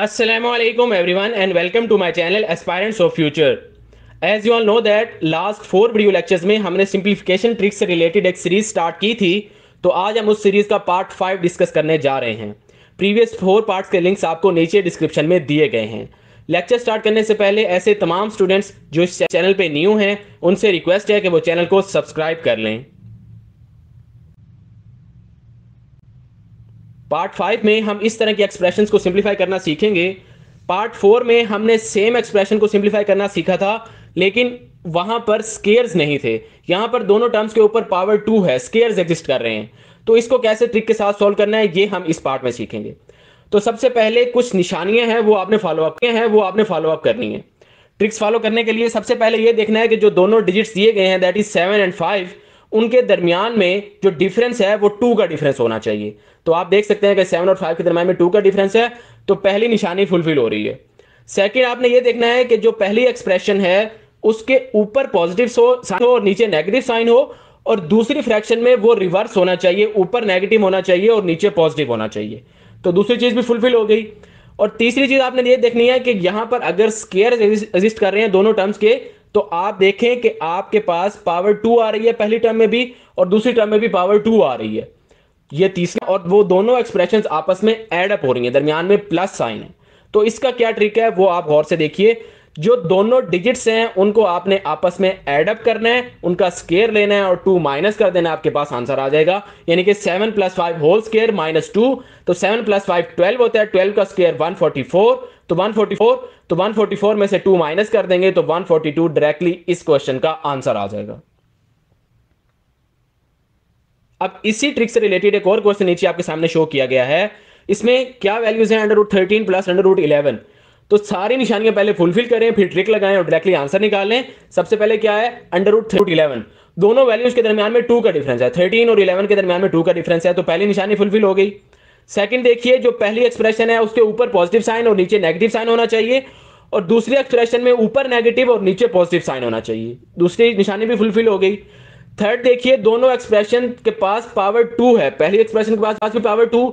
Assalamualaikum everyone and welcome to my channel Aspirants of Future. As you all know that last four video lectures में हमने simplification tricks से related एक series start की थी तो आज हम उस series का part 5 discuss करने जा रहे हैं previous four parts के links आपको नीचे description में दिए गए हैं लेक्चर स्टार्ट करने से पहले ऐसे तमाम स्टूडेंट्स जो इस चैनल पे न्यू हैं उनसे रिक्वेस्ट है कि वो चैनल को सब्सक्राइब कर लें पार्ट फाइव में हम इस तरह के एक्सप्रेशन को सिंप्लीफाई करना सीखेंगे पार्ट फोर में हमने सेम एक्सप्रेशन को सिंप्लीफाई करना सीखा था लेकिन वहां पर स्केयर्स नहीं थे यहां पर दोनों टर्म्स के ऊपर पावर टू है स्केयर्स एग्जिस्ट कर रहे हैं तो इसको कैसे ट्रिक के साथ सॉल्व करना है ये हम इस पार्ट में सीखेंगे तो सबसे पहले कुछ निशानियां हैं वो आपने फॉलोअप किए हैं वो आपने फॉलोअप करनी है ट्रिक्स फॉलो करने के लिए सबसे पहले ये देखना है कि जो दोनों डिजिट्स दिए गए हैं that is seven and five उनके दरमियान में जो डिफरेंस है वो टू का डिफरेंस होना चाहिए तो आप देख सकते हैं कि सेवन और फाइव के दरमियान में टू का डिफरेंस है तो पहली निशानी फुलफिल हो रही है सेकेंड आपने ये देखना है कि जो पहली एक्सप्रेशन है उसके ऊपर पॉजिटिव साइन हो और नीचे नेगेटिव साइन हो और दूसरी फ्रैक्शन में वो रिवर्स होना चाहिए ऊपर नेगेटिव होना चाहिए और नीचे पॉजिटिव होना चाहिए तो दूसरी चीज़ भी फुलफिल हो गई और तीसरी चीज़ आपने ये देखनी है कि यहां पर अगर स्केयर एग्जिस्ट कर रहे हैं दोनों टर्म्स के तो आप देखें कि आपके पास पावर टू आ रही है पहली टर्म में भी और दूसरी टर्म में भी पावर टू आ रही है ये तीसरा और वो दोनों एक्सप्रेशन आपस में एडअप हो रही है दरमियान में प्लस साइन है तो इसका क्या ट्रिक है वो आप गौर से देखिए जो दोनों डिजिट्स हैं उनको आपने आपस में एडअप करना है उनका स्केयर लेना है और टू माइनस कर देना आपके पास आंसर आ जाएगा यानी कि seven plus five whole square minus two तो सेवन प्लस फाइव ट्वेल्व होता है ट्वेल्व का स्केयर वन फोर्टी फोर तो फोर तो फोर में से टू माइनस कर देंगे तो वन फोर्टी टू डायरेक्टली इस क्वेश्चन का आंसर आ जाएगा अब इसी ट्रिक से रिलेटेड एक और क्वेश्चन नीचे आपके सामने शो किया गया है इसमें क्या वैल्यूज है under root thirteen plus under root eleven तो सारी निशानियां पहले फुलफिल करें फिर ट्रिक लगाएं और डायरेक्टली आंसर निकालें सबसे पहले क्या है अंडर रूट थ्रूट इलेवन दोनों वैल्यूज के दरमियान में टू का डिफरेंस है थर्टीन और इलेवन के दरमियान में टू का डिफरेंस है तो पहली निशानी फुलफिल हो गई सेकंड देखिए जो पहली एक्सप्रेशन है उसके ऊपर पॉजिटिव साइन और नीचे नेगेटिव साइन होना चाहिए और दूसरी एक्सप्रेशन में ऊपर नेगेटिव और नीचे पॉजिटिव साइन होना चाहिए दूसरी निशानी भी फुलफिल हो गई थर्ड देखिए दोनों एक्सप्रेशन के पास पावर टू है पहली एक्सप्रेशन के पास भी पावर टू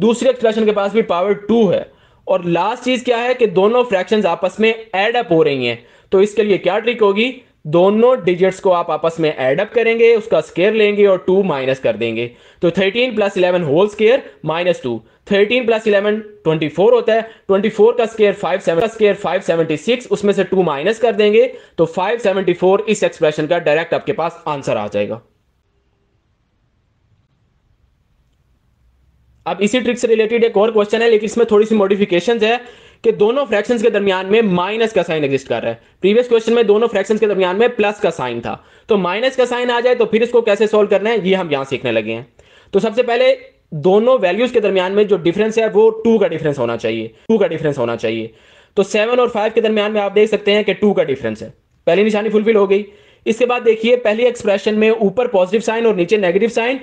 दूसरी एक्सप्रेशन के पास भी पावर टू है और लास्ट चीज क्या है कि दोनों फ्रैक्शंस आपस में एड अप हो रही हैं तो इसके लिए क्या ट्रिक होगी दोनों डिजिट्स को आप आपस में एड अप करेंगे उसका स्केयर लेंगे और टू माइनस कर देंगे तो thirteen plus eleven whole square minus two thirteen plus eleven twenty four होता है ट्वेंटी फोर का स्केयर फाइव सेवन का स्केयर फाइव सेवेंटी सिक्स उसमें से टू माइनस कर देंगे तो फाइव सेवेंटी फोर इस एक्सप्रेशन का डायरेक्ट आपके पास आंसर आ जाएगा अब इसी ट्रिक से रिलेटेड एक और क्वेश्चन है लेकिन इसमें थोड़ी सी मॉडिफिकेशन है कि दोनों फ्रैक्शन के दरमियान में माइनस का साइन एग्जिस्ट कर रहा है प्रीवियस क्वेश्चन में दोनों फ्रैक्शन के दरमियान में प्लस का साइन था तो माइनस का साइन आ जाए तो फिर इसको कैसे सोल्व करना है ये हम यहां सीखने लगे हैं तो सबसे पहले दोनों वैल्यूज के दरमियान में जो डिफरेंस है वो टू का डिफरेंस होना चाहिए टू का डिफरेंस होना चाहिए तो सेवन और फाइव के दरमियान में आप देख सकते हैं कि टू का डिफरेंस है पहली निशानी फुलफिल हो गई इसके बाद देखिए पहली एक्सप्रेशन में ऊपर पॉजिटिव साइन और नीचे नेगेटिव साइन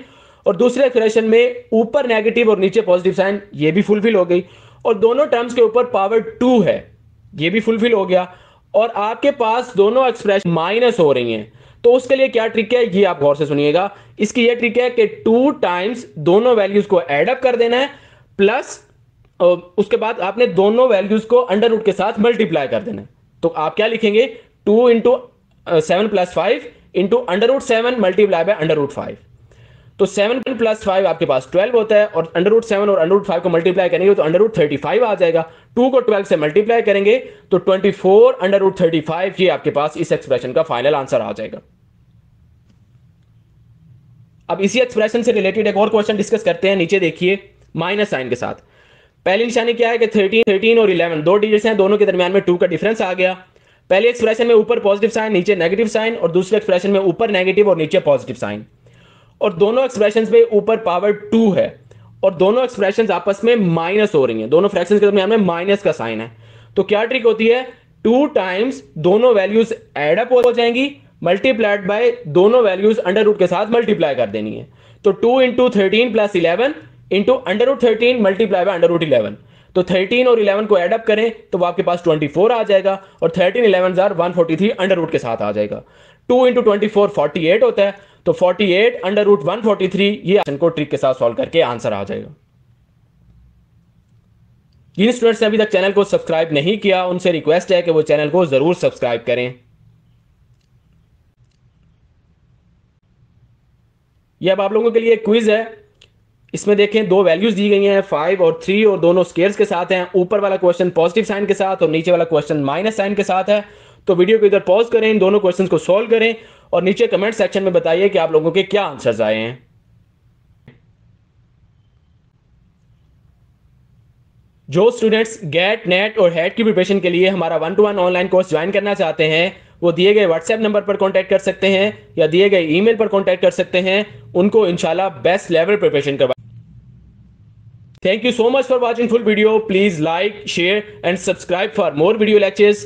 और दूसरे एक्सप्रेशन में ऊपर नेगेटिव और नीचे पॉजिटिव साइन ये भी फुलफिल हो गई और दोनों टर्म्स के ऊपर पावर टू है ये भी फुलफिल हो गया और आपके पास दोनों एक्सप्रेशन माइनस हो रही हैं तो उसके लिए क्या ट्रिक है ये आप गौर से सुनिएगा इसकी ये ट्रिक है कि टू टाइम्स दोनों वैल्यूज को एड अप कर देना है प्लस उसके बाद आपने दोनों वैल्यूज को अंडर रूट के साथ मल्टीप्लाई कर देना है तो आप क्या लिखेंगे two into seven plus five into under root seven multiply by under root five तो सेवन प्लस फाइव आपके पास ट्वेल्व होता है और अंडर रूट सेवन और अंडर रूट फाइव को मल्टीप्लाई करेंगे तो अंडर रूट थर्टी फाइव आ जाएगा टू को ट्वेल्व से मल्टीप्लाई करेंगे तो twenty four under root thirty five ये आपके पास इस एक्सप्रेशन का फाइनल आंसर आ जाएगा अब इसी एक्सप्रेशन से रिलेटेड एक और क्वेश्चन डिस्कस करते हैं नीचे देखिए माइनस साइन के साथ पहली निशानी क्या है कि थर्टीन थर्टीन और इलेवन दो डिजिट्स हैं दोनों के दरमियान में टू का डिफरेंस आ गया पहले एक्सप्रेशन में ऊपर पॉजिटिव साइन नीचे नेगेटिव साइन और दूसरे एक्सप्रेशन में ऊपर नेगेटिव और नीचे पॉजिटिव साइन और दोनों एक्सप्रेशन पे ऊपर पावर टू है और दोनों एक्सप्रेशन आपस में माइनस हो रही है दोनों फ्रैक्शन के दरमियान तो में माइनस का साइन है तो क्या ट्रिक होती है टू टाइम्स दोनों वैल्यूज एडअप हो जाएंगी मल्टीप्लाइड बाय दोनों वैल्यूज अंडर रूट के साथ मल्टीप्लाई कर देनी है तो two into thirteen plus eleven into under root thirteen multiply by under root eleven तो थर्टीन और इलेवन को एडअप करें तो वो आपके पास ट्वेंटी फोर आ जाएगा और 13 11 जार थ्री अंडर रूट के साथ आ जाएगा two into twenty four forty eight होता है तो forty eight under root one forty three ये क्वेश्चन को ट्रिक के साथ सॉल्व करके आंसर आ जाएगा जिन स्टूडेंट्स ने अभी तक चैनल को सब्सक्राइब नहीं किया उनसे रिक्वेस्ट है कि वो चैनल को जरूर सब्सक्राइब करें यह अब आप लोगों के लिए क्विज है इसमें देखें दो वैल्यूज दी गई हैं फाइव और थ्री और दोनों स्केयर्स के साथ हैं ऊपर वाला क्वेश्चन पॉजिटिव साइन के साथ और नीचे वाला क्वेश्चन माइनस साइन के साथ है तो वीडियो को इधर पॉज करें इन दोनों क्वेश्चन को सॉल्व करें और नीचे कमेंट सेक्शन में बताइए कि आप लोगों के क्या आंसर्स आए हैं जो स्टूडेंट्स गेट नेट और हेड की प्रिपरेशन के लिए हमारा one two one online course join करना चाहते हैं वो दिए गए व्हाट्सएप नंबर पर कांटेक्ट कर सकते हैं या दिए गए ईमेल पर कांटेक्ट कर सकते हैं उनको इंशाल्लाह बेस्ट लेवल प्रिपरेशन करवा thank you so much for watching full video please like share and subscribe for more video lectures